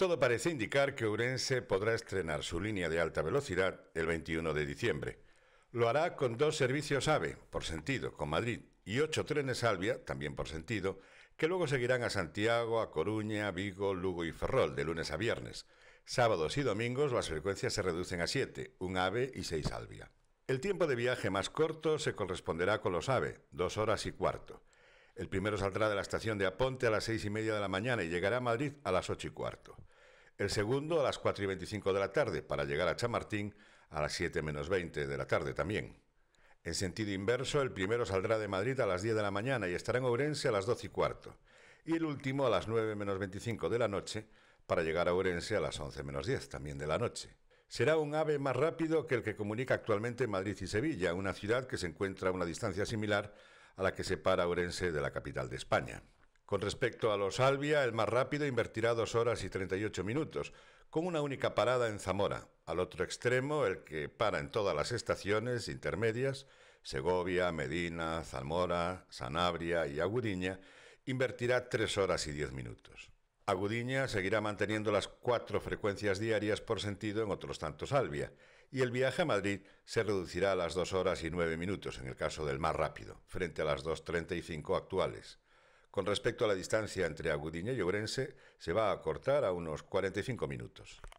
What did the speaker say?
Todo parece indicar que Urense podrá estrenar su línea de alta velocidad el 21 de diciembre. Lo hará con dos servicios AVE, por sentido, con Madrid, y ocho trenes ALVIA, también por sentido, que luego seguirán a Santiago, a Coruña, Vigo, Lugo y Ferrol, de lunes a viernes. Sábados y domingos las frecuencias se reducen a siete, un AVE y seis ALVIA. El tiempo de viaje más corto se corresponderá con los AVE, dos horas y cuarto. El primero saldrá de la estación de Aponte a las seis y media de la mañana y llegará a Madrid a las ocho y cuarto. El segundo a las cuatro y veinticinco de la tarde para llegar a Chamartín a las siete menos veinte de la tarde también. En sentido inverso, el primero saldrá de Madrid a las 10 de la mañana y estará en Ourense a las doce y cuarto, y el último a las nueve menos 25 de la noche para llegar a Ourense a las 11 menos 10 también de la noche. Será un ave más rápido que el que comunica actualmente Madrid y Sevilla, una ciudad que se encuentra a una distancia similar a la que separa Orense de la capital de España. Con respecto a los Albia, el más rápido invertirá 2 horas y 38 minutos, con una única parada en Zamora. Al otro extremo, el que para en todas las estaciones intermedias, Segovia, Medina, Zamora, Sanabria y Agudiña, invertirá 3 horas y 10 minutos. Agudiña seguirá manteniendo las cuatro frecuencias diarias por sentido en otros tantos Albia y el viaje a Madrid se reducirá a las 2 horas y 9 minutos en el caso del más rápido, frente a las 2.35 actuales. Con respecto a la distancia entre Agudiña y Obrense, se va a acortar a unos 45 minutos.